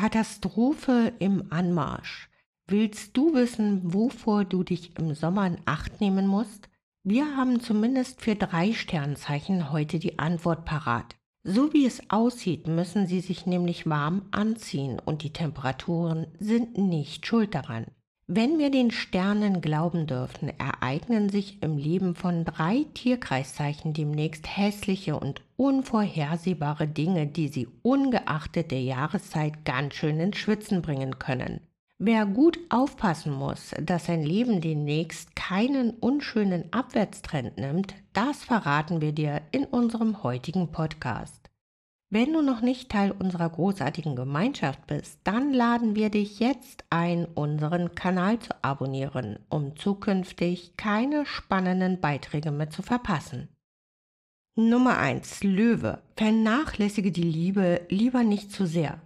Katastrophe im Anmarsch. Willst du wissen, wovor du dich im Sommer in Acht nehmen musst? Wir haben zumindest für drei Sternzeichen heute die Antwort parat. So wie es aussieht, müssen sie sich nämlich warm anziehen und die Temperaturen sind nicht schuld daran. Wenn wir den Sternen glauben dürfen, ereignen sich im Leben von drei Tierkreiszeichen demnächst hässliche und unvorhersehbare Dinge, die sie ungeachtet der Jahreszeit ganz schön ins Schwitzen bringen können. Wer gut aufpassen muss, dass sein Leben demnächst keinen unschönen Abwärtstrend nimmt, das verraten wir dir in unserem heutigen Podcast. Wenn du noch nicht Teil unserer großartigen Gemeinschaft bist, dann laden wir dich jetzt ein, unseren Kanal zu abonnieren, um zukünftig keine spannenden Beiträge mehr zu verpassen. Nummer 1. Löwe. Vernachlässige die Liebe lieber nicht zu sehr.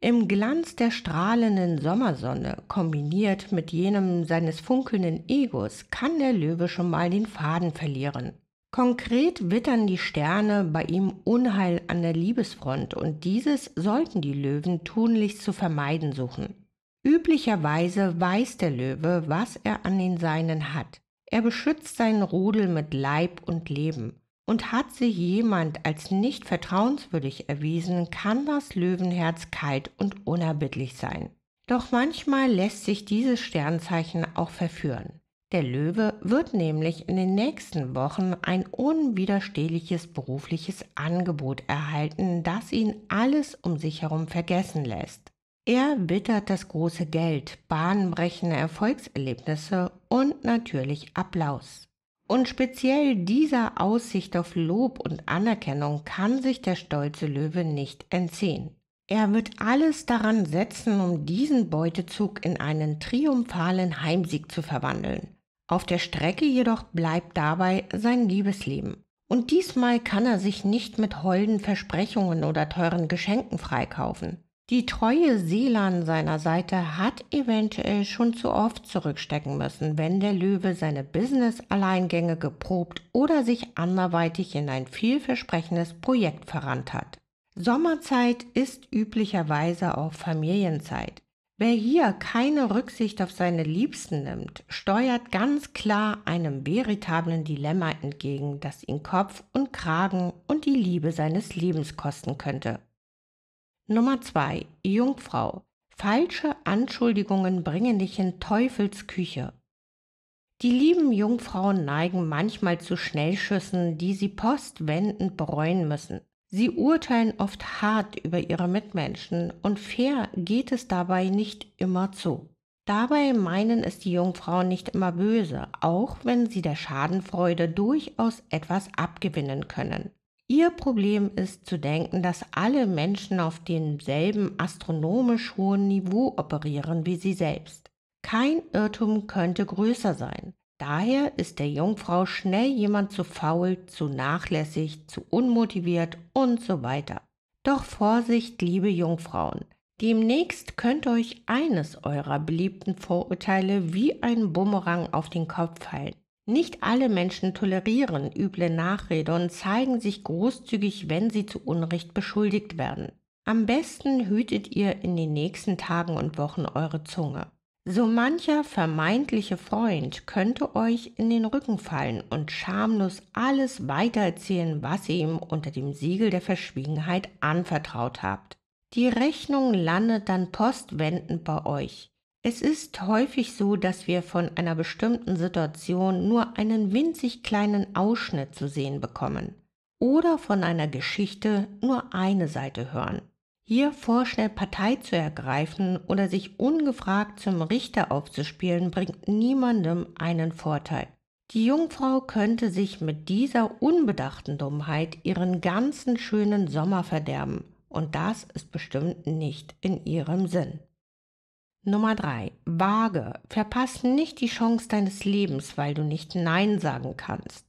Im Glanz der strahlenden Sommersonne, kombiniert mit jenem seines funkelnden Egos, kann der Löwe schon mal den Faden verlieren. Konkret wittern die Sterne bei ihm Unheil an der Liebesfront und dieses sollten die Löwen tunlichst zu vermeiden suchen. Üblicherweise weiß der Löwe, was er an den Seinen hat. Er beschützt seinen Rudel mit Leib und Leben. Und hat sich jemand als nicht vertrauenswürdig erwiesen, kann das Löwenherz kalt und unerbittlich sein. Doch manchmal lässt sich dieses Sternzeichen auch verführen. Der Löwe wird nämlich in den nächsten Wochen ein unwiderstehliches berufliches Angebot erhalten, das ihn alles um sich herum vergessen lässt. Er wittert das große Geld, bahnbrechende Erfolgserlebnisse und natürlich Applaus. Und speziell dieser Aussicht auf Lob und Anerkennung kann sich der stolze Löwe nicht entziehen. Er wird alles daran setzen, um diesen Beutezug in einen triumphalen Heimsieg zu verwandeln. Auf der Strecke jedoch bleibt dabei sein Liebesleben. Und diesmal kann er sich nicht mit holden Versprechungen oder teuren Geschenken freikaufen. Die treue Seele an seiner Seite hat eventuell schon zu oft zurückstecken müssen, wenn der Löwe seine Business-Alleingänge geprobt oder sich anderweitig in ein vielversprechendes Projekt verrannt hat. Sommerzeit ist üblicherweise auch Familienzeit. Wer hier keine Rücksicht auf seine Liebsten nimmt, steuert ganz klar einem veritablen Dilemma entgegen, das ihn Kopf und Kragen und die Liebe seines Lebens kosten könnte. Nummer zwei: Jungfrau. Falsche Anschuldigungen bringen dich in Teufelsküche. Die lieben Jungfrauen neigen manchmal zu Schnellschüssen, die sie postwendend bereuen müssen. Sie urteilen oft hart über ihre Mitmenschen und fair geht es dabei nicht immer zu. Dabei meinen es die Jungfrauen nicht immer böse, auch wenn sie der Schadenfreude durchaus etwas abgewinnen können. Ihr Problem ist zu denken, dass alle Menschen auf demselben astronomisch hohen Niveau operieren wie sie selbst. Kein Irrtum könnte größer sein. Daher ist der Jungfrau schnell jemand zu faul, zu nachlässig, zu unmotiviert und so weiter. Doch Vorsicht, liebe Jungfrauen. Demnächst könnt euch eines eurer beliebten Vorurteile wie ein Bumerang auf den Kopf fallen. Nicht alle Menschen tolerieren üble Nachrede und zeigen sich großzügig, wenn sie zu Unrecht beschuldigt werden. Am besten hütet ihr in den nächsten Tagen und Wochen eure Zunge. So mancher vermeintliche Freund könnte euch in den Rücken fallen und schamlos alles weitererzählen, was ihr ihm unter dem Siegel der Verschwiegenheit anvertraut habt. Die Rechnung landet dann postwendend bei euch. Es ist häufig so, dass wir von einer bestimmten Situation nur einen winzig kleinen Ausschnitt zu sehen bekommen oder von einer Geschichte nur eine Seite hören. Hier vorschnell Partei zu ergreifen oder sich ungefragt zum Richter aufzuspielen, bringt niemandem einen Vorteil. Die Jungfrau könnte sich mit dieser unbedachten Dummheit ihren ganzen schönen Sommer verderben, und das ist bestimmt nicht in ihrem Sinn. Nummer 3. Waage. Verpass nicht die Chance deines Lebens, weil du nicht Nein sagen kannst.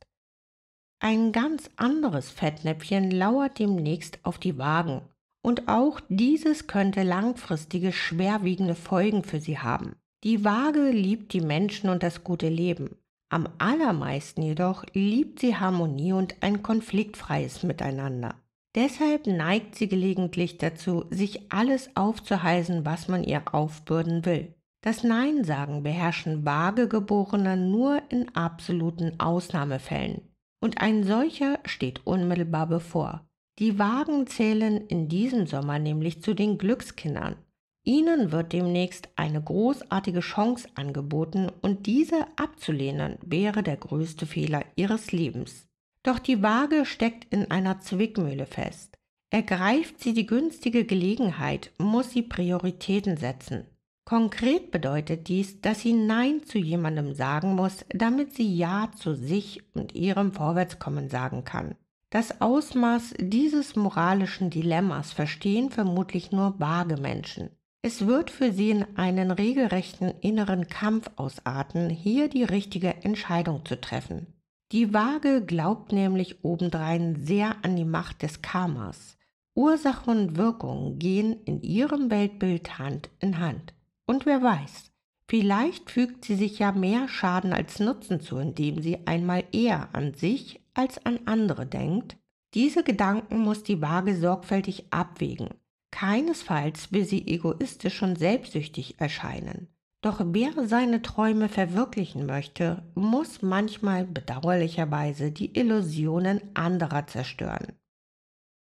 Ein ganz anderes Fettnäpfchen lauert demnächst auf die Wagen und auch dieses könnte langfristige, schwerwiegende Folgen für sie haben. Die Waage liebt die Menschen und das gute Leben. Am allermeisten jedoch liebt sie Harmonie und ein konfliktfreies Miteinander. Deshalb neigt sie gelegentlich dazu, sich alles aufzuheißen, was man ihr aufbürden will. Das Nein sagen beherrschen Waagegeborene nur in absoluten Ausnahmefällen. Und ein solcher steht unmittelbar bevor. Die Wagen zählen in diesem Sommer nämlich zu den Glückskindern. Ihnen wird demnächst eine großartige Chance angeboten und diese abzulehnen wäre der größte Fehler Ihres Lebens. Doch die Waage steckt in einer Zwickmühle fest. Ergreift sie die günstige Gelegenheit, muss sie Prioritäten setzen. Konkret bedeutet dies, dass sie Nein zu jemandem sagen muss, damit sie Ja zu sich und ihrem Vorwärtskommen sagen kann. Das Ausmaß dieses moralischen Dilemmas verstehen vermutlich nur vage Menschen. Es wird für sie in einen regelrechten inneren Kampf ausarten, hier die richtige Entscheidung zu treffen. Die Waage glaubt nämlich obendrein sehr an die Macht des Karmas. Ursache und Wirkung gehen in ihrem Weltbild Hand in Hand. Und wer weiß, vielleicht fügt sie sich ja mehr Schaden als Nutzen zu, indem sie einmal eher an sich als an andere denkt? Diese Gedanken muss die Waage sorgfältig abwägen. Keinesfalls will sie egoistisch und selbstsüchtig erscheinen. Doch wer seine Träume verwirklichen möchte, muss manchmal bedauerlicherweise die Illusionen anderer zerstören.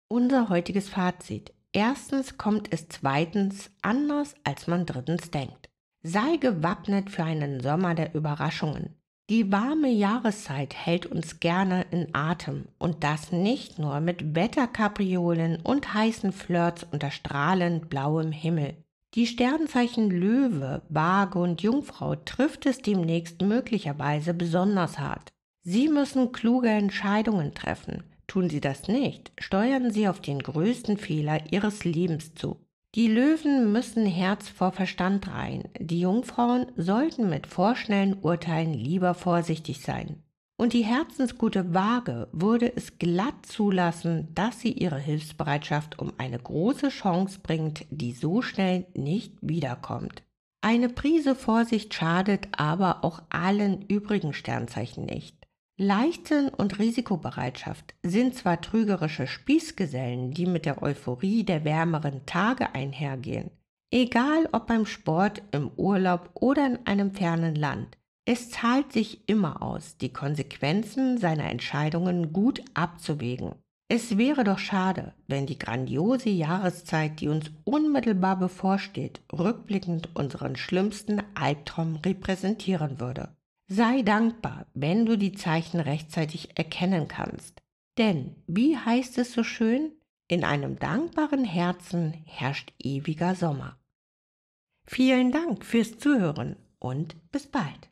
Unser heutiges Fazit. Erstens kommt es zweitens anders, als man drittens denkt. Sei gewappnet für einen Sommer der Überraschungen. Die warme Jahreszeit hält uns gerne in Atem und das nicht nur mit Wetterkapriolen und heißen Flirts unter strahlend blauem Himmel. Die Sternzeichen Löwe, Waage und Jungfrau trifft es demnächst möglicherweise besonders hart. Sie müssen kluge Entscheidungen treffen. Tun Sie das nicht, steuern Sie auf den größten Fehler Ihres Lebens zu. Die Löwen müssen Herz vor Verstand rein. Die Jungfrauen sollten mit vorschnellen Urteilen lieber vorsichtig sein. Und die herzensgute Waage würde es glatt zulassen, dass sie ihre Hilfsbereitschaft um eine große Chance bringt, die so schnell nicht wiederkommt. Eine Prise Vorsicht schadet aber auch allen übrigen Sternzeichen nicht. Leichtsinn und Risikobereitschaft sind zwar trügerische Spießgesellen, die mit der Euphorie der wärmeren Tage einhergehen. Egal ob beim Sport, im Urlaub oder in einem fernen Land, es zahlt sich immer aus, die Konsequenzen seiner Entscheidungen gut abzuwägen. Es wäre doch schade, wenn die grandiose Jahreszeit, die uns unmittelbar bevorsteht, rückblickend unseren schlimmsten Albtraum repräsentieren würde. Sei dankbar, wenn du die Zeichen rechtzeitig erkennen kannst. Denn, wie heißt es so schön, in einem dankbaren Herzen herrscht ewiger Sommer. Vielen Dank fürs Zuhören und bis bald.